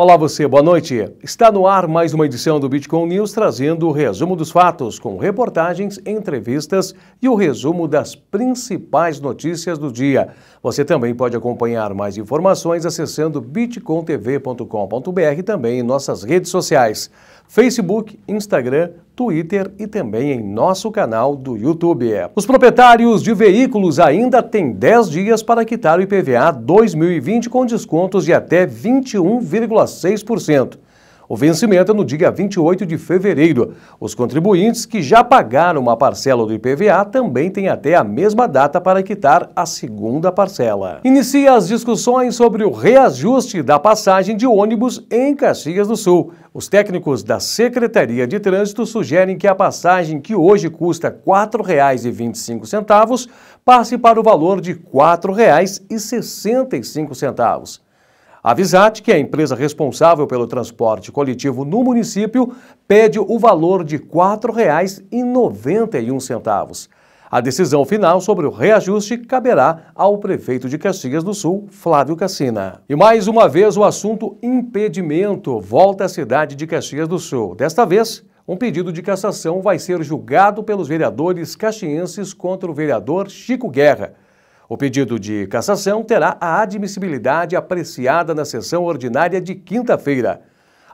Olá você, boa noite. Está no ar mais uma edição do Bitcoin News trazendo o resumo dos fatos, com reportagens, entrevistas e o resumo das principais notícias do dia. Você também pode acompanhar mais informações acessando bitcointv.com.br e também em nossas redes sociais. Facebook, Instagram, Twitter e também em nosso canal do YouTube. Os proprietários de veículos ainda têm 10 dias para quitar o IPVA 2020 com descontos de até 21,6%. O vencimento é no dia 28 de fevereiro. Os contribuintes que já pagaram uma parcela do IPVA também têm até a mesma data para quitar a segunda parcela. Inicia as discussões sobre o reajuste da passagem de ônibus em Caxias do Sul. Os técnicos da Secretaria de Trânsito sugerem que a passagem que hoje custa R$ 4,25 passe para o valor de R$ 4,65. A Visat, que é a empresa responsável pelo transporte coletivo no município, pede o valor de R$ 4,91. A decisão final sobre o reajuste caberá ao prefeito de Caxias do Sul, Flávio Cassina. E mais uma vez o assunto impedimento volta à cidade de Caxias do Sul. Desta vez, um pedido de cassação vai ser julgado pelos vereadores caxienses contra o vereador Chico Guerra. O pedido de cassação terá a admissibilidade apreciada na sessão ordinária de quinta-feira.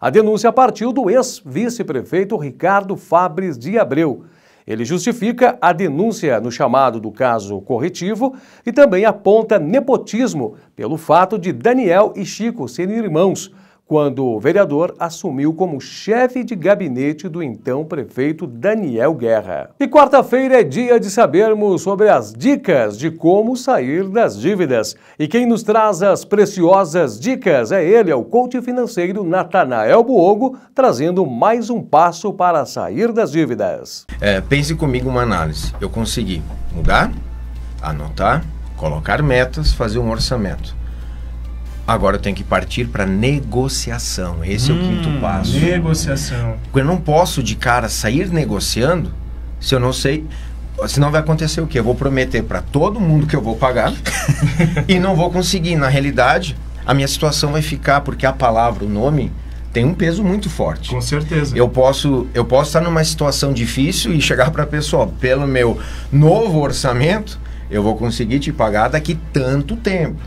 A denúncia partiu do ex-vice-prefeito Ricardo Fabres de Abreu. Ele justifica a denúncia no chamado do caso corretivo e também aponta nepotismo pelo fato de Daniel e Chico serem irmãos quando o vereador assumiu como chefe de gabinete do então prefeito Daniel Guerra. E quarta-feira é dia de sabermos sobre as dicas de como sair das dívidas. E quem nos traz as preciosas dicas é ele, é o coach financeiro Natanael Buogo, trazendo mais um passo para sair das dívidas. É, pense comigo uma análise. Eu consegui mudar, anotar, colocar metas, fazer um orçamento. Agora eu tenho que partir para negociação. Esse hum, é o quinto hum, passo. Negociação. Porque eu não posso de cara sair negociando se eu não sei. Senão vai acontecer o quê? Eu vou prometer para todo mundo que eu vou pagar e não vou conseguir. Na realidade, a minha situação vai ficar, porque a palavra, o nome, tem um peso muito forte. Com certeza. Eu posso, eu posso estar numa situação difícil e chegar para a pessoa, pelo meu novo orçamento, eu vou conseguir te pagar daqui tanto tempo.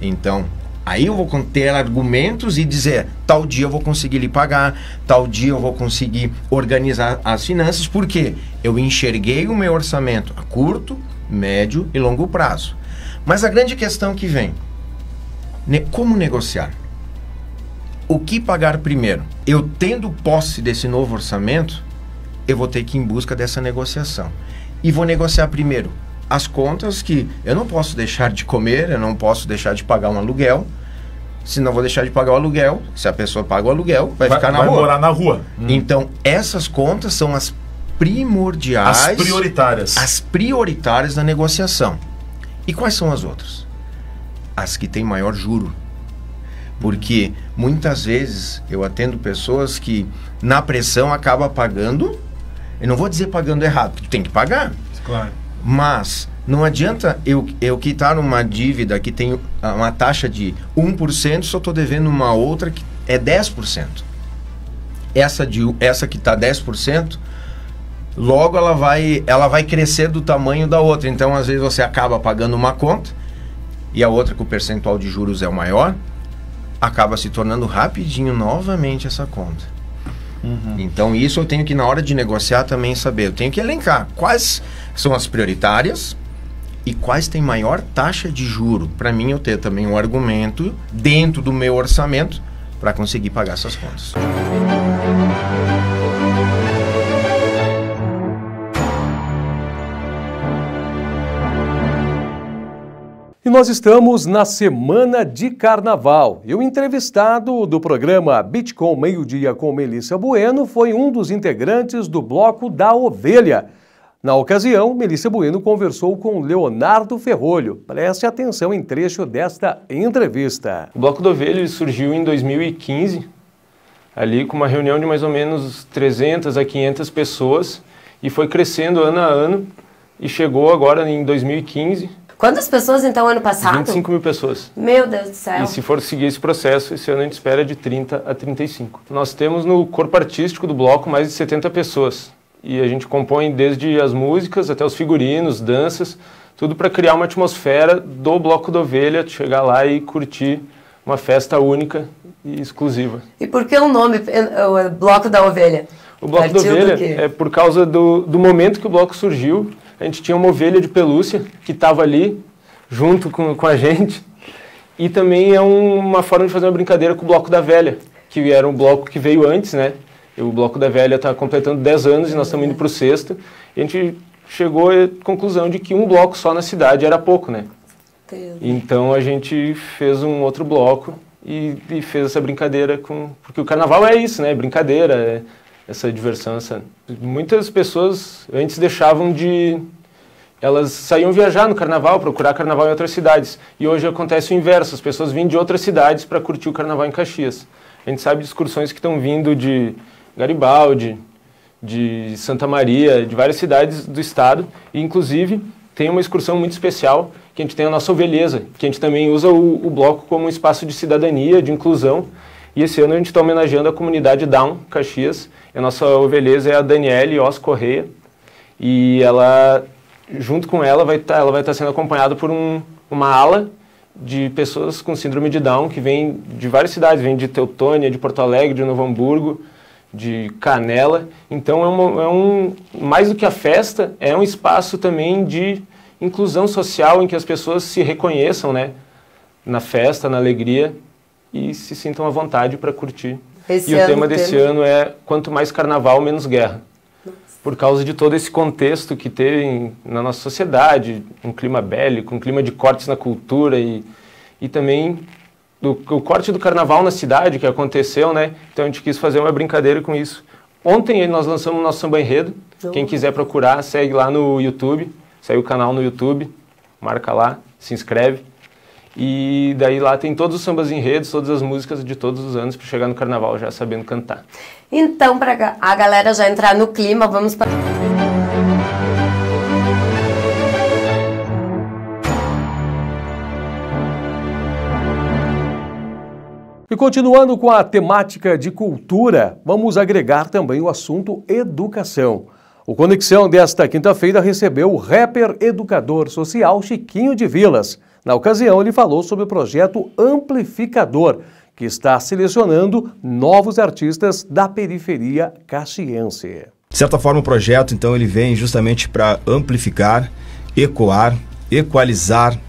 Então, Aí eu vou ter argumentos e dizer: tal dia eu vou conseguir lhe pagar, tal dia eu vou conseguir organizar as finanças, porque eu enxerguei o meu orçamento a curto, médio e longo prazo. Mas a grande questão que vem: como negociar? O que pagar primeiro? Eu tendo posse desse novo orçamento, eu vou ter que ir em busca dessa negociação. E vou negociar primeiro as contas que eu não posso deixar de comer, eu não posso deixar de pagar um aluguel. Se não vou deixar de pagar o aluguel, se a pessoa paga o aluguel, vai, vai ficar na vai rua. Vai morar na rua. Hum. Então, essas contas são as primordiais. As prioritárias. As prioritárias da negociação. E quais são as outras? As que têm maior juro. Porque muitas vezes eu atendo pessoas que na pressão acaba pagando. Eu não vou dizer pagando errado, porque tem que pagar. Claro. Mas não adianta eu, eu quitar uma dívida que tem ah, uma taxa de 1%, só estou devendo uma outra que é 10%. Essa, de, essa que está 10%, logo ela vai, ela vai crescer do tamanho da outra. Então, às vezes, você acaba pagando uma conta e a outra, que o percentual de juros é o maior, acaba se tornando rapidinho novamente essa conta. Uhum. Então, isso eu tenho que, na hora de negociar, também saber. Eu tenho que elencar quais são as prioritárias e quais têm maior taxa de juro. Para mim, eu ter também um argumento dentro do meu orçamento para conseguir pagar essas contas. nós estamos na semana de carnaval e o entrevistado do programa Bitcoin Meio Dia com Melissa Bueno foi um dos integrantes do Bloco da Ovelha. Na ocasião, Melissa Bueno conversou com Leonardo Ferrolho. Preste atenção em trecho desta entrevista. O Bloco da Ovelha surgiu em 2015, ali com uma reunião de mais ou menos 300 a 500 pessoas e foi crescendo ano a ano e chegou agora em 2015 Quantas pessoas, então, ano passado? 25 mil pessoas. Meu Deus do céu. E se for seguir esse processo, esse ano a gente espera de 30 a 35. Nós temos no corpo artístico do bloco mais de 70 pessoas. E a gente compõe desde as músicas até os figurinos, danças, tudo para criar uma atmosfera do Bloco da Ovelha, chegar lá e curtir uma festa única e exclusiva. E por que o nome o Bloco da Ovelha? O Bloco Partiu da Ovelha é por causa do, do momento que o bloco surgiu, a gente tinha uma ovelha de pelúcia que estava ali junto com, com a gente. E também é um, uma forma de fazer uma brincadeira com o Bloco da Velha, que era um bloco que veio antes, né? E o Bloco da Velha está completando 10 anos e nós estamos indo para o sexto. E a gente chegou à conclusão de que um bloco só na cidade era pouco, né? Então a gente fez um outro bloco e, e, fez essa brincadeira com... Porque o carnaval é isso, né? Brincadeira, é essa diversão. Essa... Muitas pessoas antes deixavam de. Elas saíam viajar no carnaval, procurar carnaval em outras cidades. E hoje acontece o inverso: as pessoas vêm de outras cidades para curtir o carnaval em Caxias. A gente sabe de excursões que estão vindo de Garibaldi, de Santa Maria, de várias cidades do estado. E, inclusive, tem uma excursão muito especial que a gente tem a nossa ovelheza, que a gente também usa o, o bloco como um espaço de cidadania, de inclusão. E esse ano a gente está homenageando a comunidade Down Caxias. a nossa ovelheza é a Daniele Os Correia. E ela, junto com ela, vai tá, ela vai estar tá sendo acompanhada por um, uma ala de pessoas com síndrome de Down que vem de várias cidades, vem de Teutônia, de Porto Alegre, de Novo Hamburgo, de Canela. Então é, uma, é um mais do que a festa, é um espaço também de inclusão social em que as pessoas se reconheçam, né, na festa, na alegria e se sintam à vontade para curtir. Esse e o tema desse ano é quanto mais carnaval, menos guerra. Nossa. Por causa de todo esse contexto que tem na nossa sociedade, um clima bélico, um clima de cortes na cultura e, e também do, o corte do carnaval na cidade que aconteceu, né? Então a gente quis fazer uma brincadeira com isso. Ontem nós lançamos o nosso samba enredo. Quem quiser procurar, segue lá no YouTube. Segue o canal no YouTube, marca lá, se inscreve. E daí lá tem todos os sambas enredos, todas as músicas de todos os anos para chegar no carnaval já sabendo cantar. Então, para a galera já entrar no clima, vamos para E continuando com a temática de cultura, vamos agregar também o assunto educação. O Conexão desta quinta-feira recebeu o rapper educador social Chiquinho de Vilas. Na ocasião, ele falou sobre o projeto Amplificador, que está selecionando novos artistas da periferia caxiense. De certa forma, o projeto, então, ele vem justamente para amplificar, ecoar, equalizar uh,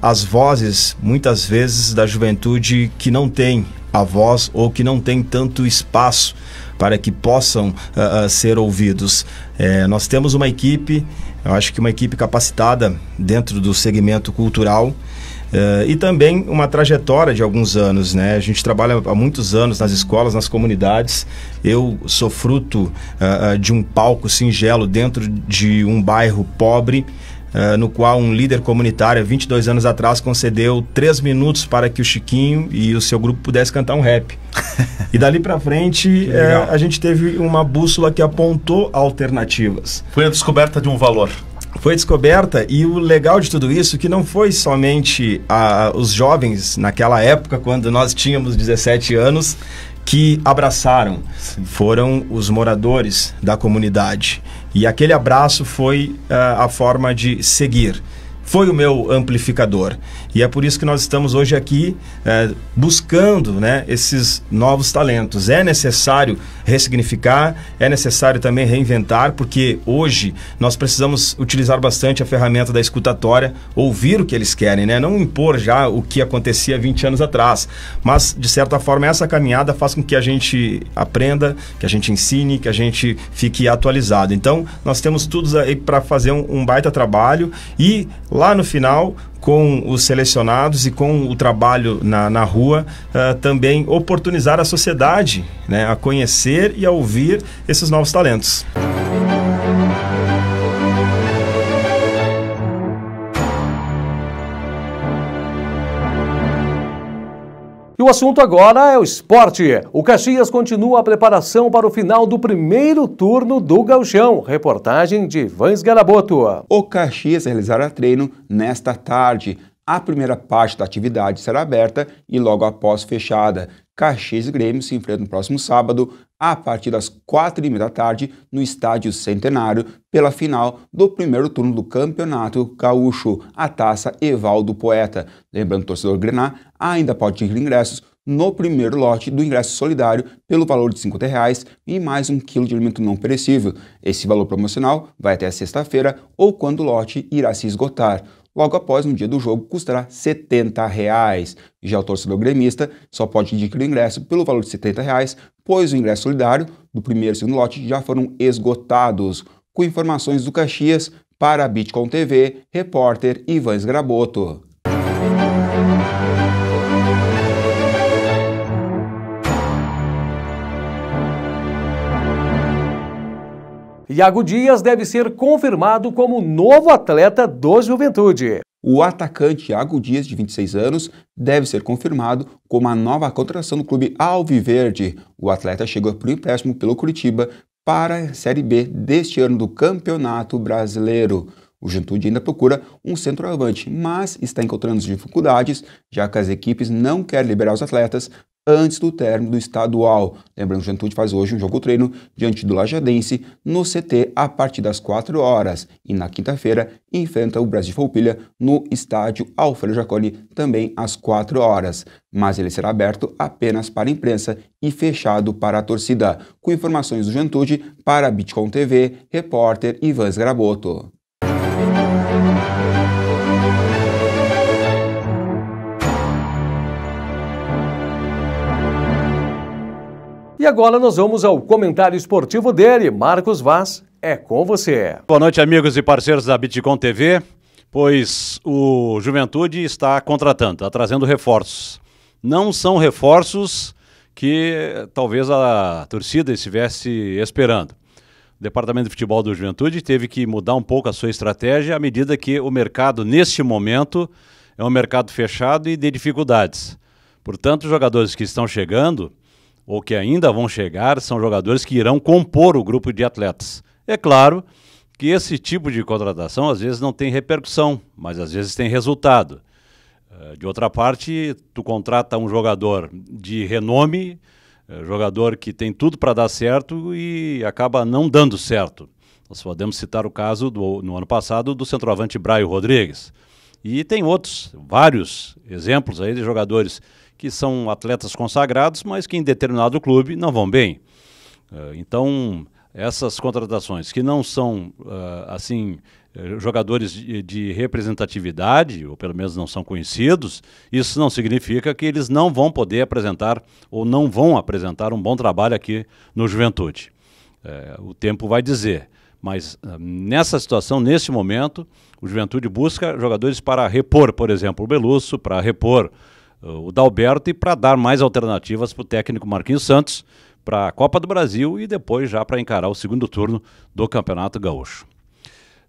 as vozes, muitas vezes, da juventude que não tem a voz ou que não tem tanto espaço para que possam uh, uh, ser ouvidos. É, nós temos uma equipe eu acho que uma equipe capacitada dentro do segmento cultural Uh, e também uma trajetória de alguns anos, né? A gente trabalha há muitos anos nas escolas, nas comunidades. Eu sou fruto uh, de um palco singelo dentro de um bairro pobre, eh, no qual um líder comunitário, 22 anos atrás, concedeu três minutos para que o Chiquinho e o seu grupo pudessem cantar um rap. e dali para frente, é, a gente teve uma bússola que apontou alternativas. Foi a descoberta de um valor foi descoberta e o legal de tudo isso é que não foi somente a, os jovens naquela época quando nós tínhamos 17 anos que abraçaram Sim. foram os moradores da comunidade e aquele abraço foi uh, a forma de seguir foi o meu amplificador. E é por isso que nós estamos hoje aqui é, buscando né, esses novos talentos. É necessário ressignificar, é necessário também reinventar, porque hoje nós precisamos utilizar bastante a ferramenta da escutatória, ouvir o que eles querem, né? não impor já o que acontecia 20 anos atrás. Mas, de certa forma, essa caminhada faz com que a gente aprenda, que a gente ensine, que a gente fique atualizado. Então, nós temos tudo aí para fazer um, um baita trabalho e lá no final com os selecionados e com o trabalho na, na rua uh, também oportunizar a sociedade né, a conhecer e a ouvir esses novos talentos. o assunto agora é o esporte. O Caxias continua a preparação para o final do primeiro turno do Gauchão. Reportagem de Vans Garaboto. O Caxias realizará treino nesta tarde. A primeira parte da atividade será aberta e logo após fechada. Caxias e Grêmio se enfrentam no próximo sábado, a partir das quatro e meia da tarde, no Estádio Centenário, pela final do primeiro turno do Campeonato Gaúcho, a Taça Evaldo Poeta. Lembrando o torcedor Grená, ainda pode adquirir ingressos no primeiro lote do ingresso solidário pelo valor de R$ 50 reais e mais um quilo de alimento não perecível. Esse valor promocional vai até sexta-feira ou quando o lote irá se esgotar. Logo após, no dia do jogo, custará R$ 70. Reais. Já o torcedor gremista só pode adquirir o ingresso pelo valor de R$ 70, reais, pois o ingresso solidário do primeiro e segundo lote já foram esgotados. Com informações do Caxias, para a Bitcoin TV, repórter Ivan Sgraboto. Iago Dias deve ser confirmado como novo atleta do Juventude. O atacante Iago Dias, de 26 anos, deve ser confirmado como a nova contratação do clube Alviverde. O atleta chegou por empréstimo pelo Curitiba para a Série B deste ano do Campeonato Brasileiro. O Juventude ainda procura um centroavante, mas está encontrando dificuldades, já que as equipes não querem liberar os atletas antes do término do estadual. Lembrando que o Juventude faz hoje um jogo treino diante do Lajadense no CT a partir das 4 horas e na quinta-feira enfrenta o Brasil de Folpilha no estádio Alfredo Jaconi também às 4 horas, mas ele será aberto apenas para a imprensa e fechado para a torcida. Com informações do Juventude para a Bitcoin TV, repórter Ivan Graboto. E agora nós vamos ao comentário esportivo dele, Marcos Vaz. É com você. Boa noite, amigos e parceiros da Bitcom TV, pois o Juventude está contratando, está trazendo reforços. Não são reforços que talvez a torcida estivesse esperando. O departamento de futebol do Juventude teve que mudar um pouco a sua estratégia à medida que o mercado, neste momento, é um mercado fechado e de dificuldades. Portanto, os jogadores que estão chegando ou que ainda vão chegar são jogadores que irão compor o grupo de atletas. É claro que esse tipo de contratação às vezes não tem repercussão, mas às vezes tem resultado. Eh, de outra parte, tu contrata um jogador de renome, eh, jogador que tem tudo para dar certo e acaba não dando certo. Nós podemos citar o caso do, no ano passado do centroavante Braio Rodrigues. E tem outros, vários exemplos aí de jogadores que são atletas consagrados, mas que em determinado clube não vão bem. Eh, então, essas contratações que não são, eh, assim, eh, jogadores de, representatividade, ou pelo menos não são conhecidos, isso não significa que eles não vão poder apresentar ou não vão apresentar um bom trabalho aqui no Juventude. o tempo vai dizer. Mas ah, nessa situação, nesse momento, o Juventude busca jogadores para repor, por exemplo, o Belusso, para repor uh, o Dalberto e para dar mais alternativas para o técnico Marquinhos Santos para a Copa do Brasil e depois já para encarar o segundo turno do Campeonato Gaúcho.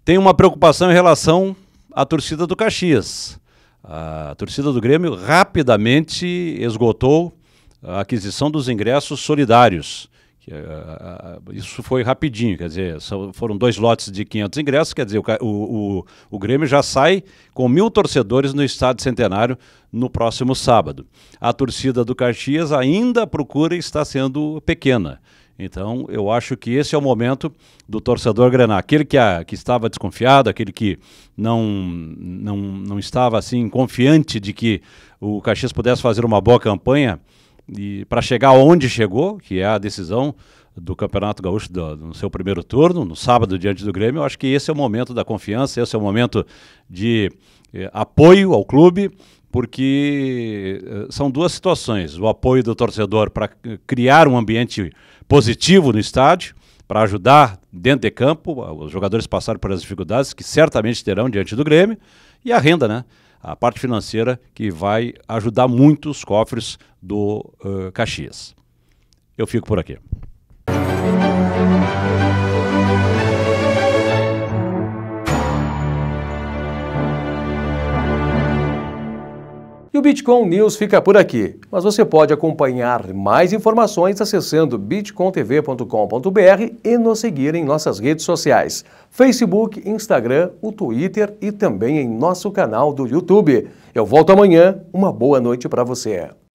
Tem uma preocupação em relação à torcida do Caxias. A torcida do Grêmio rapidamente esgotou a aquisição dos ingressos solidários eh, eh, eh, isso foi rapidinho, quer dizer, foram dois lotes de 500 ingressos, quer dizer, o, o, o Grêmio já sai com mil torcedores no Estádio Centenário no próximo sábado. A torcida do Caxias ainda procura procura está sendo pequena. Então, eu acho que esse é o momento do torcedor grenar. Aquele que, a, ah, que estava desconfiado, aquele que não, não, não estava assim confiante de que o Caxias pudesse fazer uma boa campanha e para chegar onde chegou, que é a decisão do Campeonato Gaúcho do, no seu primeiro turno, no sábado diante do Grêmio, eu acho que esse é o momento da confiança, esse é o momento de eh, apoio ao clube, porque eh, são duas situações: o apoio do torcedor para eh, criar um ambiente positivo no estádio, para ajudar dentro de campo, os jogadores passaram pelas dificuldades que certamente terão diante do Grêmio, e a renda, né? a parte financeira que vai ajudar muito os cofres do uh, Caxias. Eu fico por aqui. Bitcoin News fica por aqui, mas você pode acompanhar mais informações acessando bitcointv.com.br e nos seguir em nossas redes sociais: Facebook, Instagram, o Twitter e também em nosso canal do YouTube. Eu volto amanhã. Uma boa noite para você.